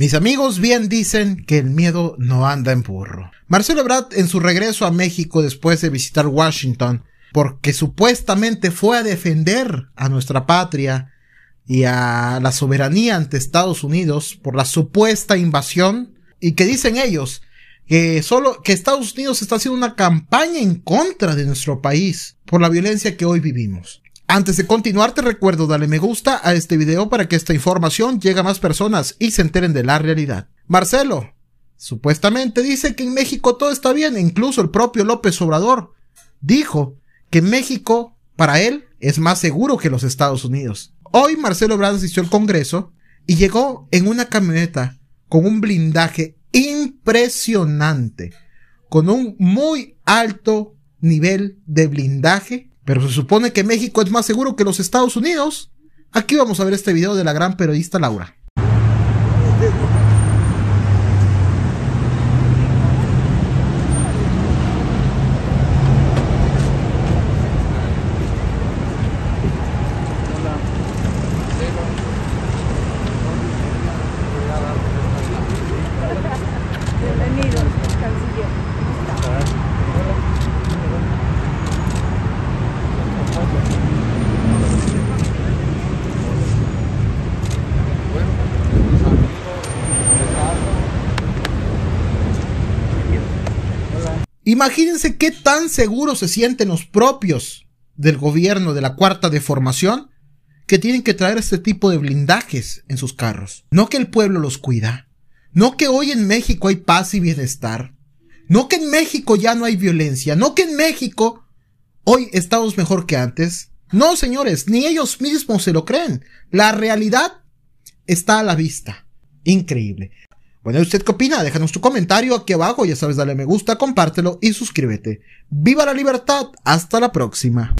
Mis amigos bien dicen que el miedo no anda en burro. Marcelo Ebrard en su regreso a México después de visitar Washington, porque supuestamente fue a defender a nuestra patria y a la soberanía ante Estados Unidos por la supuesta invasión y que dicen ellos que solo que Estados Unidos está haciendo una campaña en contra de nuestro país por la violencia que hoy vivimos. Antes de continuar, te recuerdo dale me gusta a este video para que esta información llegue a más personas y se enteren de la realidad. Marcelo, supuestamente dice que en México todo está bien, incluso el propio López Obrador dijo que México, para él, es más seguro que los Estados Unidos. Hoy Marcelo Obrador asistió al Congreso y llegó en una camioneta con un blindaje impresionante, con un muy alto nivel de blindaje pero se supone que México es más seguro que los Estados Unidos. Aquí vamos a ver este video de la gran periodista Laura. Imagínense qué tan seguros se sienten los propios del gobierno de la cuarta deformación que tienen que traer este tipo de blindajes en sus carros. No que el pueblo los cuida. No que hoy en México hay paz y bienestar. No que en México ya no hay violencia. No que en México hoy estamos mejor que antes. No, señores, ni ellos mismos se lo creen. La realidad está a la vista. Increíble. Bueno, ¿usted qué opina? Déjanos tu comentario aquí abajo, ya sabes, dale me gusta, compártelo y suscríbete. ¡Viva la libertad! Hasta la próxima.